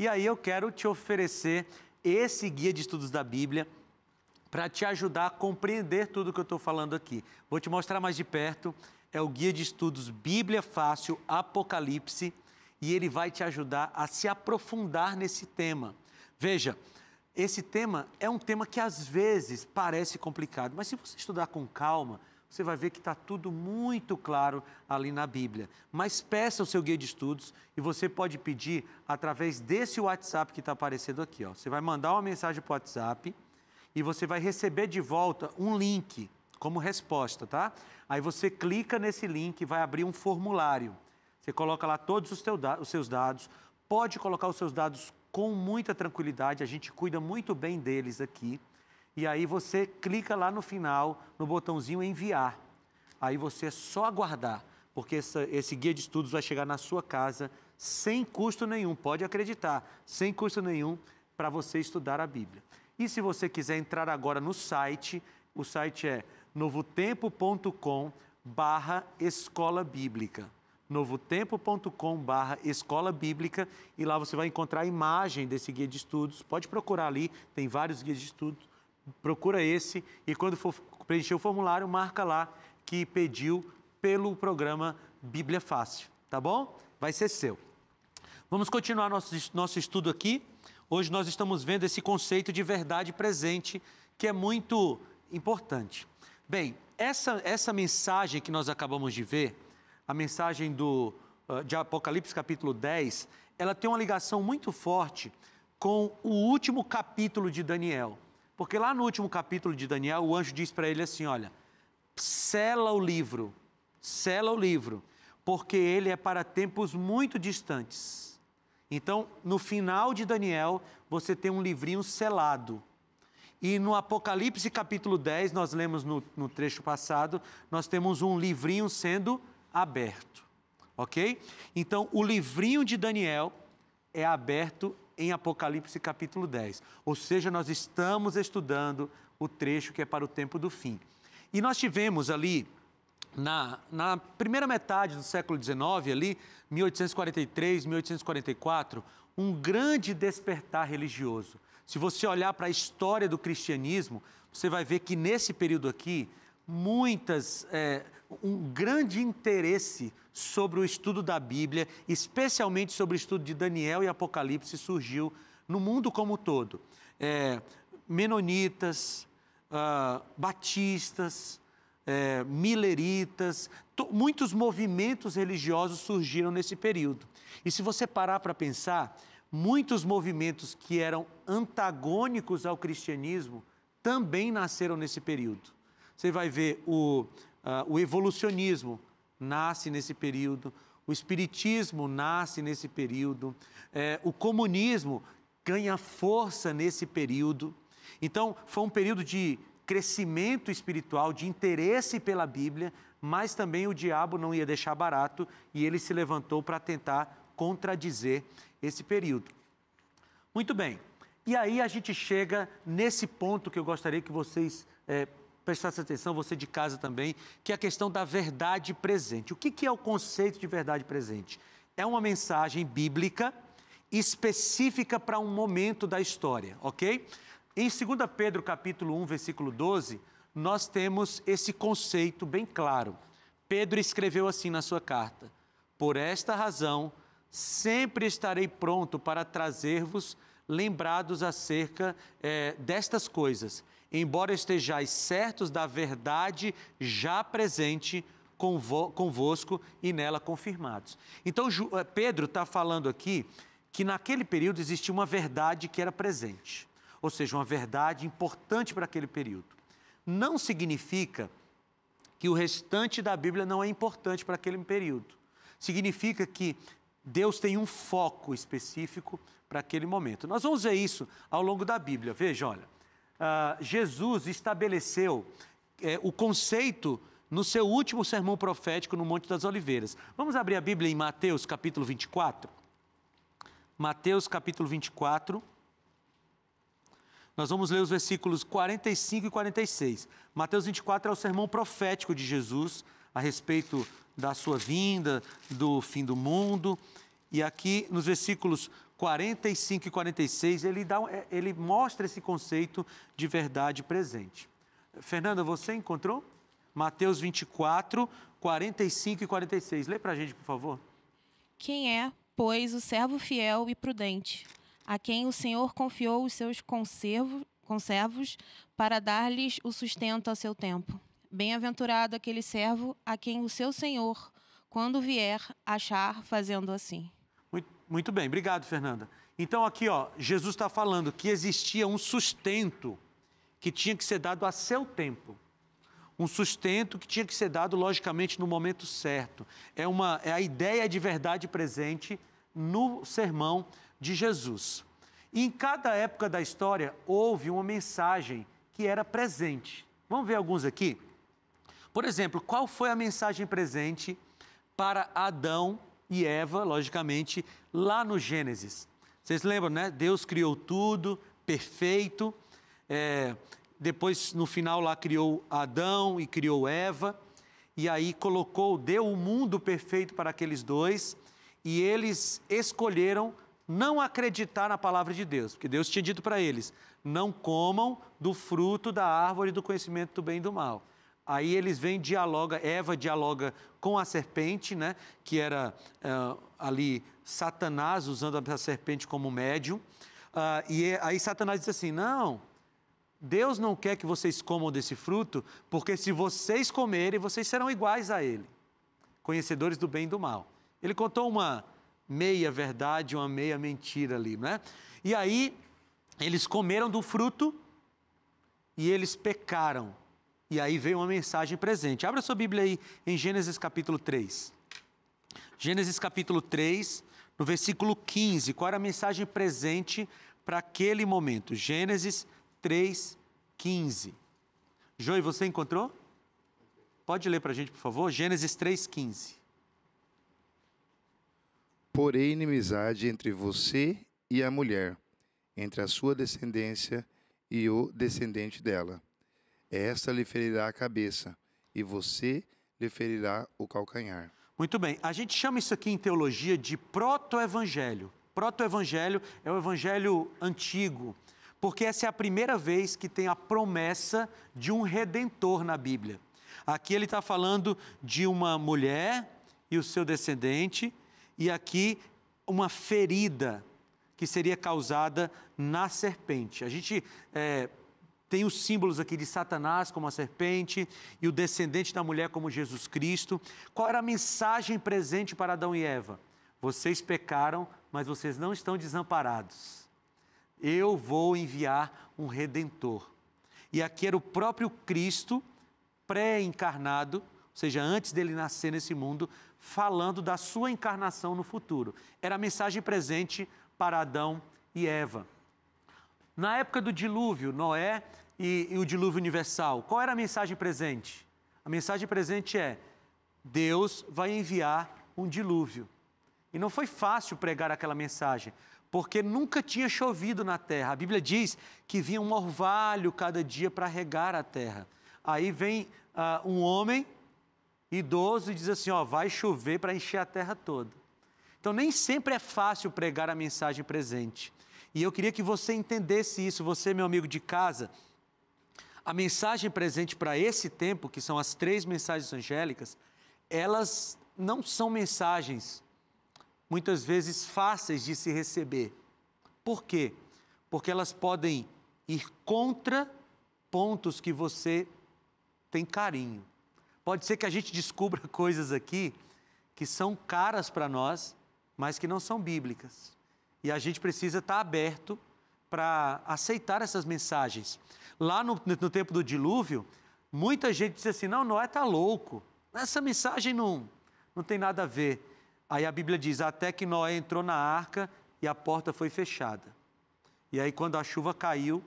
E aí eu quero te oferecer esse guia de estudos da Bíblia para te ajudar a compreender tudo que eu estou falando aqui. Vou te mostrar mais de perto. É o guia de estudos Bíblia Fácil Apocalipse e ele vai te ajudar a se aprofundar nesse tema. Veja, esse tema é um tema que às vezes parece complicado, mas se você estudar com calma, você vai ver que está tudo muito claro ali na Bíblia. Mas peça o seu guia de estudos e você pode pedir através desse WhatsApp que está aparecendo aqui. Ó. Você vai mandar uma mensagem para o WhatsApp e você vai receber de volta um link como resposta, tá? Aí você clica nesse link e vai abrir um formulário. Você coloca lá todos os, os seus dados, pode colocar os seus dados com muita tranquilidade, a gente cuida muito bem deles aqui e aí você clica lá no final, no botãozinho enviar. Aí você é só aguardar, porque essa, esse guia de estudos vai chegar na sua casa sem custo nenhum, pode acreditar, sem custo nenhum para você estudar a Bíblia. E se você quiser entrar agora no site, o site é novotempo.com barra escola bíblica novotempo.com/barra escola bíblica e lá você vai encontrar a imagem desse guia de estudos. Pode procurar ali, tem vários guias de estudos procura esse e quando for preencher o formulário, marca lá que pediu pelo programa Bíblia Fácil, tá bom? Vai ser seu. Vamos continuar nosso, nosso estudo aqui. Hoje nós estamos vendo esse conceito de verdade presente, que é muito importante. Bem, essa, essa mensagem que nós acabamos de ver, a mensagem do, ah, de Apocalipse capítulo 10, ela tem uma ligação muito forte com o último capítulo de Daniel. Porque lá no último capítulo de Daniel, o anjo diz para ele assim: Olha, sela o livro, sela o livro, porque ele é para tempos muito distantes. Então, no final de Daniel, você tem um livrinho selado. E no Apocalipse capítulo 10, nós lemos no, no trecho passado, nós temos um livrinho sendo aberto. Ok? Então, o livrinho de Daniel é aberto em Apocalipse capítulo 10. Ou seja, nós estamos estudando o trecho que é para o tempo do fim. E nós tivemos ali na, na, primeira metade do século XIX, ali, 1843, 1844, um grande despertar religioso. Se você olhar para a história do cristianismo, você vai ver que nesse período aqui, muitas, é, um grande interesse sobre o estudo da Bíblia, especialmente sobre o estudo de Daniel e Apocalipse, surgiu no mundo como um todo. É, menonitas, uh, batistas, é, mileritas, muitos movimentos religiosos surgiram nesse período. E se você parar para pensar, muitos movimentos que eram antagônicos ao cristianismo também nasceram nesse período. Você vai ver o ah, o evolucionismo nasce nesse período, o espiritismo nasce nesse período, é, o comunismo ganha força nesse período. Então, foi um período de crescimento espiritual, de interesse pela Bíblia, mas também o diabo não ia deixar barato e ele se levantou para tentar contradizer esse período. Muito bem, e aí a gente chega nesse ponto que eu gostaria que vocês é, prestasse atenção, você de casa também, que é a questão da verdade presente. O que, que é o conceito de verdade presente? É uma mensagem bíblica específica para um momento da história, ok? Em 2 Pedro capítulo 1, versículo 12, nós temos esse conceito bem claro. Pedro escreveu assim na sua carta: Por esta razão, sempre estarei pronto para trazer-vos lembrados acerca é, destas coisas, embora estejais certos da verdade já presente convosco e nela confirmados. Então, eh, Pedro está falando aqui que naquele período existia uma verdade que era presente, ou seja, uma verdade importante para aquele período. Não significa que o restante da Bíblia não é importante para aquele período. Significa que Deus tem um foco específico para aquele momento. Nós vamos ver isso ao longo da Bíblia. Veja, olha. Ah, Jesus estabeleceu eh, o conceito no seu último sermão profético no Monte das Oliveiras. Vamos abrir a Bíblia em Mateus capítulo 24. Mateus capítulo 24. Nós vamos ler os versículos 45 e 46. Mateus 24 é o sermão profético de Jesus a respeito da sua vinda, do fim do mundo. E aqui nos versículos 45 e 46, ele, dá, é, ele mostra esse conceito de verdade presente. Fernanda, você encontrou? Mateus 24, 45 e 46. Lê para a gente, por favor. Quem é, pois, o servo fiel e prudente, a quem o Senhor confiou os seus conservo, conservos para dar-lhes o sustento a seu tempo? Bem-aventurado aquele servo a quem o seu Senhor, quando vier, achar fazendo assim. Muito bem, obrigado, Fernanda. Então, aqui, ó, Jesus está falando que existia um sustento que tinha que ser dado a seu tempo. Um sustento que tinha que ser dado, logicamente, no momento certo. É, uma, é a ideia de verdade presente no sermão de Jesus. E em cada época da história houve uma mensagem que era presente. Vamos ver alguns aqui? Por exemplo, qual foi a mensagem presente para Adão e Eva, logicamente, lá no Gênesis. Vocês lembram, né? Deus criou tudo, perfeito. É, depois, no final, lá criou Adão e criou Eva. E aí colocou, deu o um mundo perfeito para aqueles dois. E eles escolheram não acreditar na palavra de Deus, porque Deus tinha dito para eles: não comam do fruto da árvore do conhecimento do bem e do mal. Aí eles vêm dialoga, Eva dialoga com a serpente, né? Que era uh, ali Satanás usando a serpente como médium. Uh, e é, aí Satanás diz assim: não, Deus não quer que vocês comam desse fruto, porque se vocês comerem, vocês serão iguais a ele, conhecedores do bem e do mal. Ele contou uma meia verdade, uma meia mentira ali, né? E aí eles comeram do fruto e eles pecaram e aí vem uma mensagem presente. Abra sua Bíblia aí em Gênesis capítulo 3. Gênesis capítulo 3, no versículo 15. Qual era a mensagem presente para aquele momento? Gênesis 3, 15. Joey, você encontrou? Pode ler para a gente, por favor? Gênesis 3, 15. Porém, inimizade entre você e a mulher, entre a sua descendência e o descendente dela esta lhe ferirá a cabeça, e você lhe ferirá o calcanhar. Muito bem, a gente chama isso aqui em teologia de proto-evangelho. Proto-evangelho é o evangelho antigo, porque essa é a primeira vez que tem a promessa de um redentor na Bíblia. Aqui ele está falando de uma mulher e o seu descendente, e aqui uma ferida que seria causada na serpente. A gente é, tem os símbolos aqui de Satanás como a serpente e o descendente da mulher como Jesus Cristo. Qual era a mensagem presente para Adão e Eva? Vocês pecaram, mas vocês não estão desamparados. Eu vou enviar um redentor. E aqui era o próprio Cristo pré-encarnado, ou seja, antes dele nascer nesse mundo, falando da sua encarnação no futuro. Era a mensagem presente para Adão e Eva. Na época do dilúvio, Noé e, e o dilúvio universal, qual era a mensagem presente? A mensagem presente é: Deus vai enviar um dilúvio. E não foi fácil pregar aquela mensagem, porque nunca tinha chovido na terra. A Bíblia diz que vinha um orvalho cada dia para regar a terra. Aí vem uh, um homem idoso e diz assim: ó, vai chover para encher a terra toda. Então nem sempre é fácil pregar a mensagem presente. E eu queria que você entendesse isso, você, meu amigo de casa a mensagem presente para esse tempo, que são as três mensagens angélicas, elas não são mensagens muitas vezes fáceis de se receber. Por quê? Porque elas podem ir contra pontos que você tem carinho. Pode ser que a gente descubra coisas aqui que são caras para nós, mas que não são bíblicas. E a gente precisa estar aberto para aceitar essas mensagens. Lá no, no, tempo do dilúvio, muita gente disse assim: não, Noé está louco, essa mensagem não, não tem nada a ver. Aí a Bíblia diz: até que Noé entrou na arca e a porta foi fechada. E aí, quando a chuva caiu,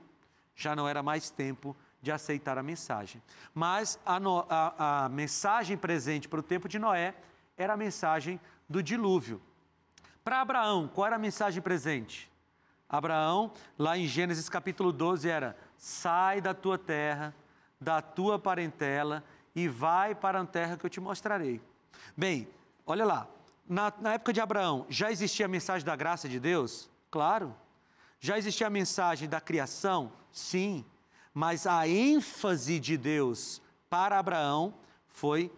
já não era mais tempo de aceitar a mensagem. Mas a, no, a, a mensagem presente para o tempo de Noé era a mensagem do dilúvio. Para Abraão, qual era a mensagem presente? Abraão, lá em Gênesis capítulo 12, era: sai da tua terra, da tua parentela e vai para a terra que eu te mostrarei. Bem, olha lá, na, na época de Abraão, já existia a mensagem da graça de Deus? Claro. Já existia a mensagem da criação? Sim. Mas a ênfase de Deus para Abraão foi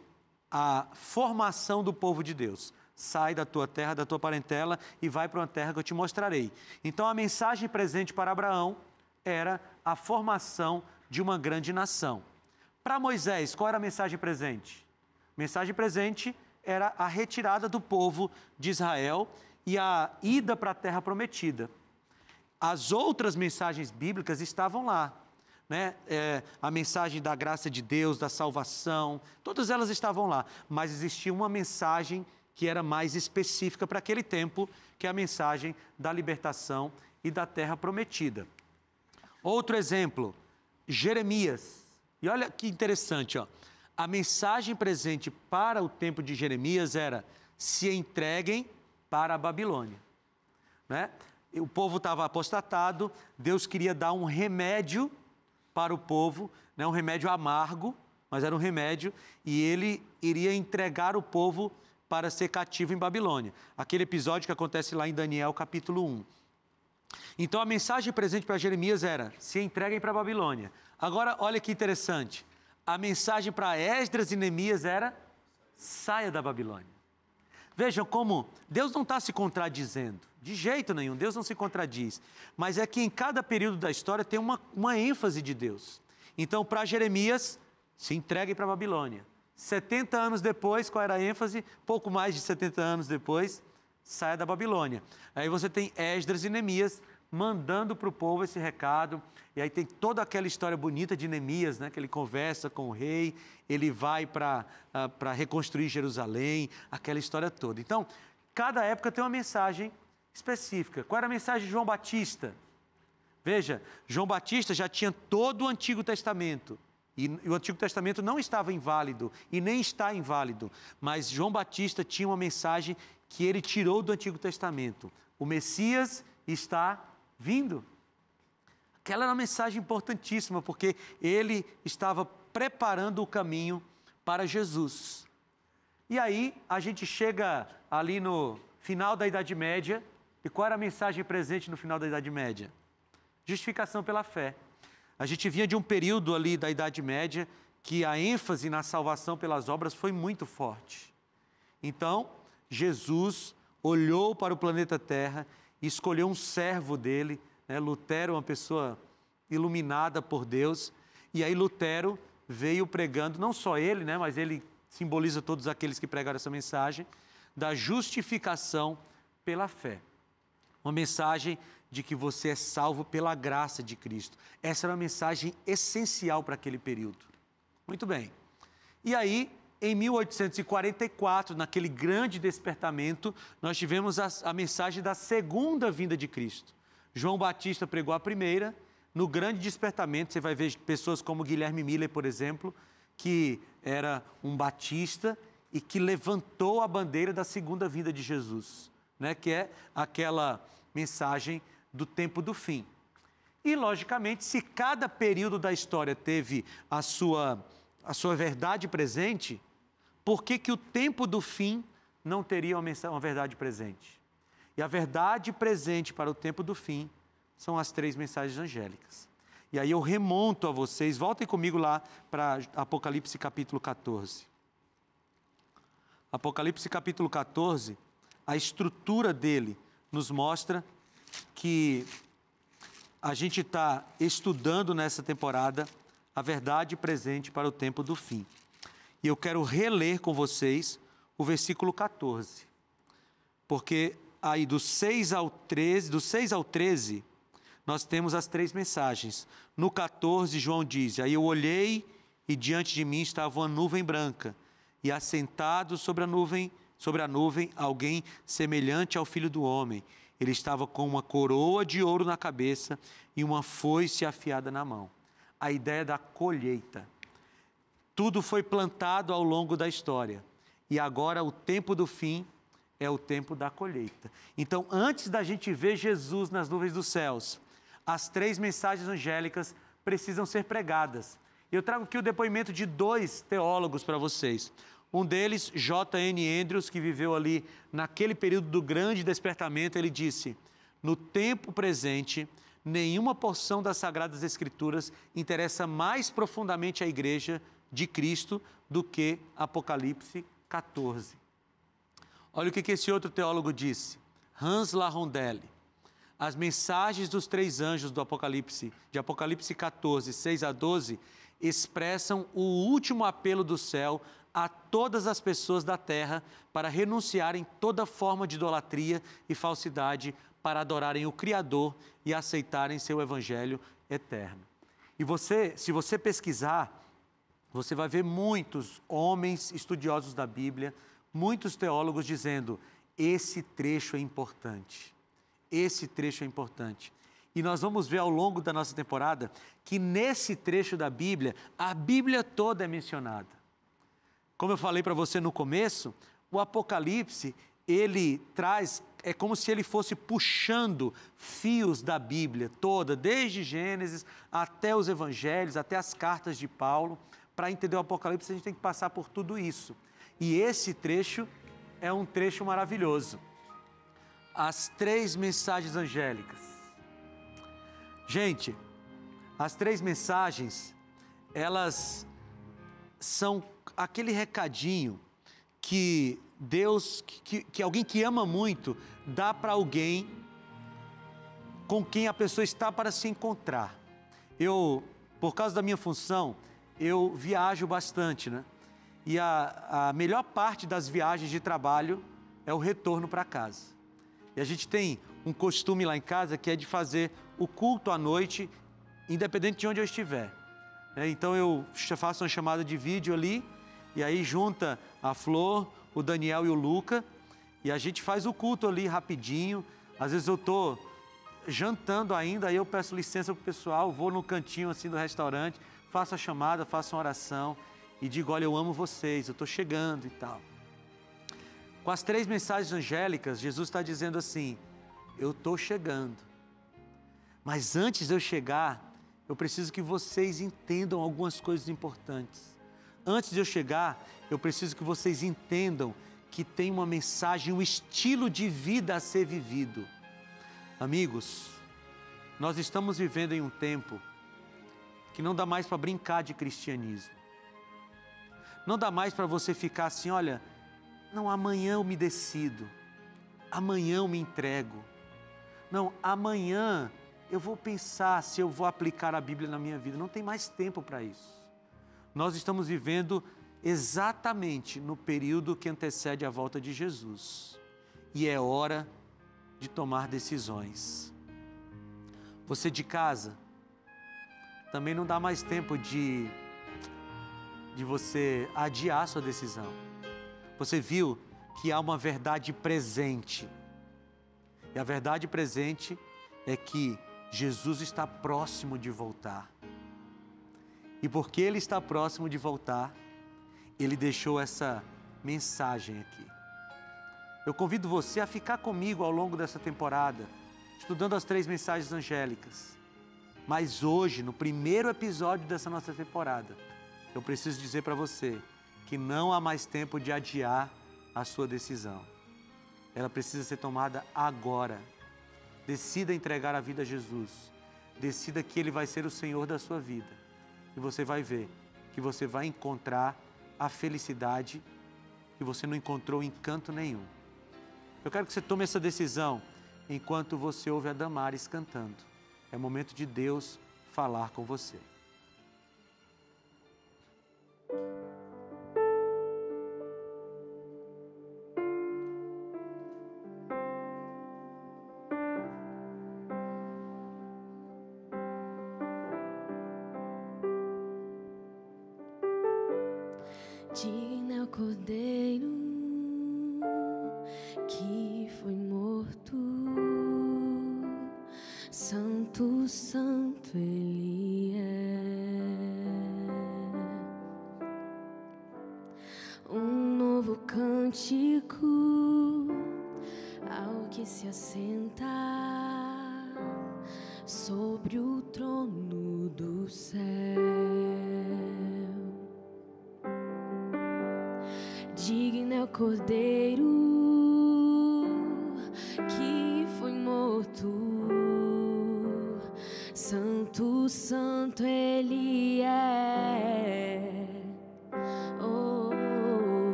a formação do povo de Deus sai da tua terra, da tua parentela e vai para uma terra que eu te mostrarei. Então a mensagem presente para Abraão era a formação de uma grande nação. Para Moisés, qual era a mensagem presente? A mensagem presente era a retirada do povo de Israel e a ida para a terra prometida. As outras mensagens bíblicas estavam lá, né? É, a mensagem da graça de Deus, da salvação, todas elas estavam lá, mas existia uma mensagem que era mais específica para aquele tempo, que é a mensagem da libertação e da terra prometida. Outro exemplo, Jeremias. E olha que interessante, ó. A mensagem presente para o tempo de Jeremias era: se entreguem para a Babilônia. Né? O povo estava apostatado, Deus queria dar um remédio para o povo, né? um remédio amargo, mas era um remédio, e ele iria entregar o povo para ser cativo em Babilônia. Aquele episódio que acontece lá em Daniel capítulo 1. Então a mensagem presente para Jeremias era: se entreguem para a Babilônia. Agora, olha que interessante. A mensagem para Esdras e Neemias era: saia da Babilônia. Vejam como Deus não está se contradizendo, de jeito nenhum, Deus não se contradiz. Mas é que em cada período da história tem uma, uma ênfase de Deus. Então, para Jeremias, se entreguem para a Babilônia. 70 anos depois, qual era a ênfase? Pouco mais de 70 anos depois, saia da Babilônia. Aí você tem Esdras e Neemias mandando para o povo esse recado. E aí tem toda aquela história bonita de Neemias, né? que ele conversa com o rei, ele vai para ah, reconstruir Jerusalém, aquela história toda. Então, cada época tem uma mensagem específica. Qual era a mensagem de João Batista? Veja, João Batista já tinha todo o Antigo Testamento. E, e, o Antigo Testamento não estava inválido e nem está inválido, mas João Batista tinha uma mensagem que ele tirou do Antigo Testamento: o Messias está vindo. Aquela era uma mensagem importantíssima, porque ele estava preparando o caminho para Jesus. E aí a gente chega ali no final da Idade Média, e qual era a mensagem presente no final da Idade Média? Justificação pela fé. A gente vinha de um período ali da Idade Média que a ênfase na salvação pelas obras foi muito forte. Então, Jesus olhou para o planeta Terra e escolheu um servo dele, né? Lutero, uma pessoa iluminada por Deus, e aí Lutero veio pregando, não só ele, né? mas ele simboliza todos aqueles que pregaram essa mensagem, da justificação pela fé. Uma mensagem de que você é salvo pela graça de Cristo. Essa era uma mensagem essencial para aquele período. Muito bem. E aí, em 1844, naquele grande despertamento, nós tivemos a, a mensagem da segunda vinda de Cristo. João Batista pregou a primeira. No grande despertamento, você vai ver pessoas como Guilherme Miller, por exemplo, que era um batista e que levantou a bandeira da segunda vinda de Jesus, né? que é aquela mensagem do tempo do fim. E, logicamente, se cada período da história teve a sua, a sua verdade presente, por que, que o tempo do fim não teria uma, uma verdade presente? E a verdade presente para o tempo do fim são as três mensagens angélicas. E aí eu remonto a vocês, voltem comigo lá para Apocalipse capítulo 14. Apocalipse capítulo 14, a estrutura dele nos mostra que a gente está estudando nessa temporada a verdade presente para o tempo do fim. E eu quero reler com vocês o versículo 14. Porque aí do 6 ao 13, do 6 ao 13, nós temos as três mensagens. No 14, João diz: Aí eu olhei e diante de mim estava uma nuvem branca, e assentado sobre a nuvem, sobre a nuvem, alguém semelhante ao filho do homem ele estava com uma coroa de ouro na cabeça e uma foice afiada na mão. A ideia da colheita. Tudo foi plantado ao longo da história. E agora o tempo do fim é o tempo da colheita. Então, antes da gente ver Jesus nas nuvens dos céus, as três mensagens angélicas precisam ser pregadas. Eu trago aqui o depoimento de dois teólogos para vocês. Um deles, J.N. Andrews, que viveu ali naquele período do grande despertamento, ele disse: No tempo presente, nenhuma porção das Sagradas Escrituras interessa mais profundamente à igreja de Cristo do que Apocalipse 14. Olha o que esse outro teólogo disse, Hans Larondelli. As mensagens dos três anjos do Apocalipse, de Apocalipse 14, 6 a 12, expressam o último apelo do céu a todas as pessoas da terra para renunciarem toda forma de idolatria e falsidade, para adorarem o Criador e aceitarem seu evangelho eterno. E você, se você pesquisar, você vai ver muitos homens estudiosos da Bíblia, muitos teólogos dizendo: esse trecho é importante. Esse trecho é importante. E nós vamos ver ao longo da nossa temporada que nesse trecho da Bíblia, a Bíblia toda é mencionada. Como eu falei para você no começo, o Apocalipse, ele traz, é como se ele fosse puxando fios da Bíblia toda, desde Gênesis até os evangelhos, até as cartas de Paulo. Para entender o Apocalipse, a gente tem que passar por tudo isso. E esse trecho é um trecho maravilhoso. As três mensagens angélicas. Gente, as três mensagens, elas são aquele recadinho que Deus, que, que alguém que ama muito, dá para alguém com quem a pessoa está para se encontrar. Eu, por causa da minha função, eu viajo bastante, né? E a, a melhor parte das viagens de trabalho é o retorno para casa. E a gente tem um costume lá em casa que é de fazer o culto à noite, independente de onde eu estiver. Né? Então eu faço uma chamada de vídeo ali e aí junta a Flor, o Daniel e o Luca. E a gente faz o culto ali rapidinho. Às vezes eu tô jantando ainda, aí eu peço licença pro pessoal, vou no cantinho assim do restaurante, faço a chamada, faço uma oração e digo: olha, eu amo vocês, eu estou chegando e tal. Com as três mensagens angélicas, Jesus está dizendo assim: eu estou chegando. Mas antes de eu chegar, eu preciso que vocês entendam algumas coisas importantes. Antes de eu chegar, eu preciso que vocês entendam que tem uma mensagem, um estilo de vida a ser vivido. Amigos, nós estamos vivendo em um tempo que não dá mais para brincar de cristianismo. Não dá mais para você ficar assim, olha, não, amanhã eu me decido, amanhã eu me entrego. Não, amanhã eu vou pensar se eu vou aplicar a Bíblia na minha vida. Não tem mais tempo para isso nós estamos vivendo exatamente no período que antecede a volta de Jesus. E é hora de tomar decisões. Você de casa, também não dá mais tempo de, de você adiar sua decisão. Você viu que há uma verdade presente. E a verdade presente é que Jesus está próximo de voltar. E porque ele está próximo de voltar, ele deixou essa mensagem aqui. Eu convido você a ficar comigo ao longo dessa temporada, estudando as três mensagens angélicas. Mas hoje, no primeiro episódio dessa nossa temporada, eu preciso dizer para você que não há mais tempo de adiar a sua decisão. Ela precisa ser tomada agora. Decida entregar a vida a Jesus. Decida que Ele vai ser o Senhor da sua vida e você vai ver que você vai encontrar a felicidade que você não encontrou em canto nenhum. Eu quero que você tome essa decisão enquanto você ouve a Damares cantando. É momento de Deus falar com você. Digno é o cordeiro que foi morto. Santo, santo ele é. Um novo cântico ao que se assenta sobre o trono do céu. cordeiro.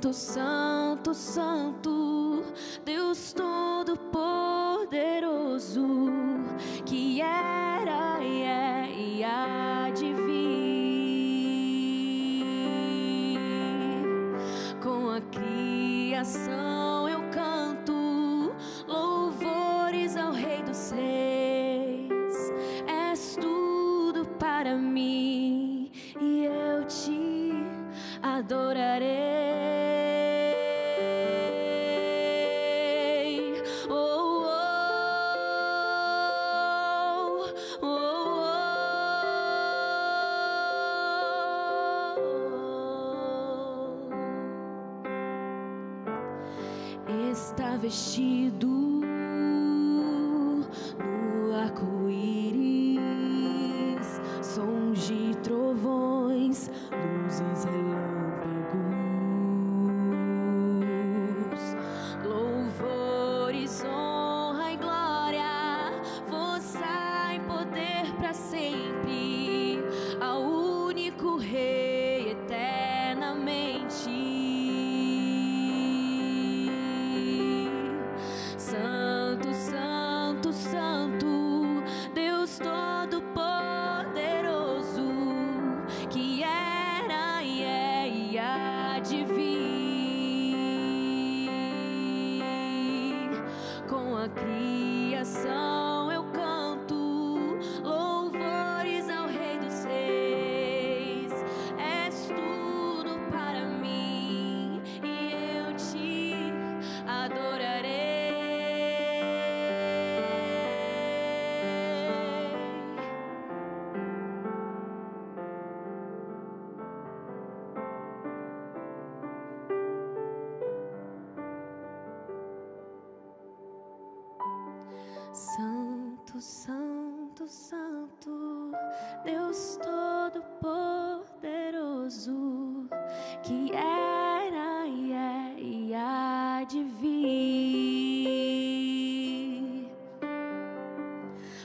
Santo, Santo, Santo. está vestido.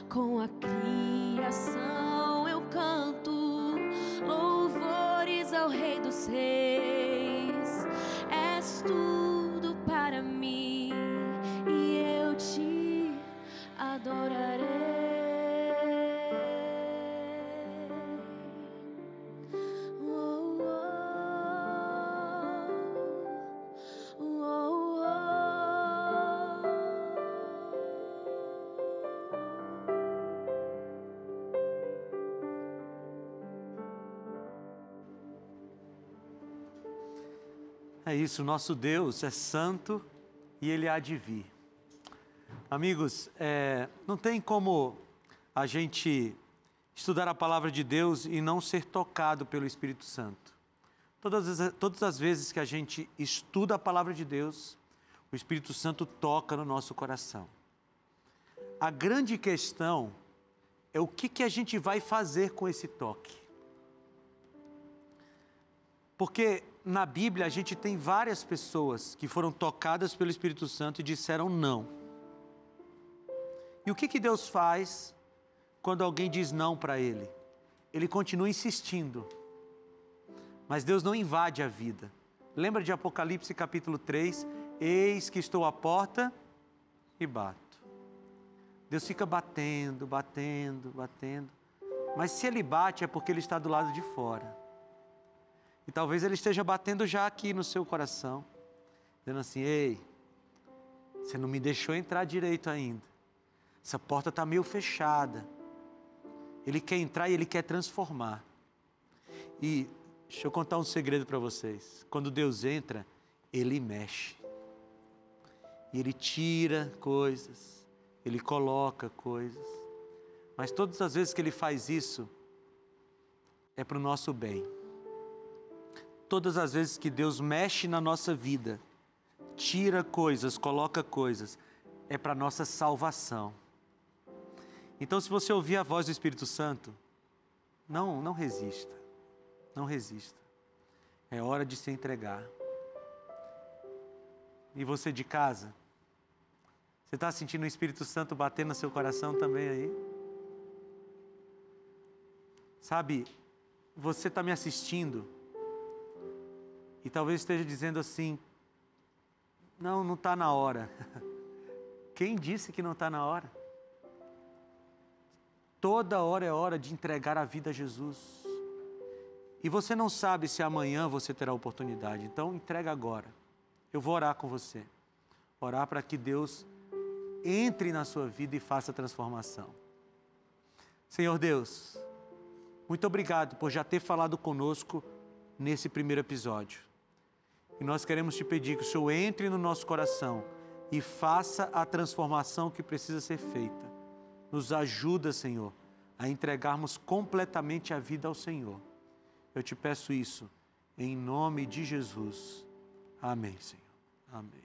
com a criação eu canto louvores ao Rei dos Reis. És tu. isso, nosso Deus é santo e ele há de vir. Amigos, é, não tem como a gente estudar a palavra de Deus e não ser tocado pelo Espírito Santo. Todas as, todas as vezes que a gente estuda a palavra de Deus, o Espírito Santo toca no nosso coração. A grande questão é o que, que a gente vai fazer com esse toque. Porque na Bíblia a gente tem várias pessoas que foram tocadas pelo Espírito Santo e disseram não. E o que, que Deus faz quando alguém diz não para ele? Ele continua insistindo. Mas Deus não invade a vida. Lembra de Apocalipse capítulo 3? Eis que estou à porta e bato. Deus fica batendo, batendo, batendo. Mas se ele bate é porque ele está do lado de fora. E talvez ele esteja batendo já aqui no seu coração, dizendo assim: ei, você não me deixou entrar direito ainda. Essa porta está meio fechada. Ele quer entrar e ele quer transformar. E deixa eu contar um segredo para vocês: quando Deus entra, ele mexe. E ele tira coisas, ele coloca coisas. Mas todas as vezes que ele faz isso, é para o nosso bem todas as vezes que Deus mexe na nossa vida, tira coisas, coloca coisas, é para nossa salvação. Então, se você ouvir a voz do Espírito Santo, não, não resista. Não resista. É hora de se entregar. E você de casa, você está sentindo o Espírito Santo bater no seu coração também aí? Sabe, você está me assistindo e talvez esteja dizendo assim: não, não está na hora. Quem disse que não está na hora? Toda hora é hora de entregar a vida a Jesus. E você não sabe se amanhã você terá oportunidade, então entrega agora. Eu vou orar com você. Orar para que Deus entre na sua vida e faça a transformação. Senhor Deus, muito obrigado por já ter falado conosco nesse primeiro episódio. E nós queremos te pedir que o Senhor entre no nosso coração e faça a transformação que precisa ser feita. Nos ajuda, Senhor, a entregarmos completamente a vida ao Senhor. Eu te peço isso em nome de Jesus. Amém, Senhor. Amém.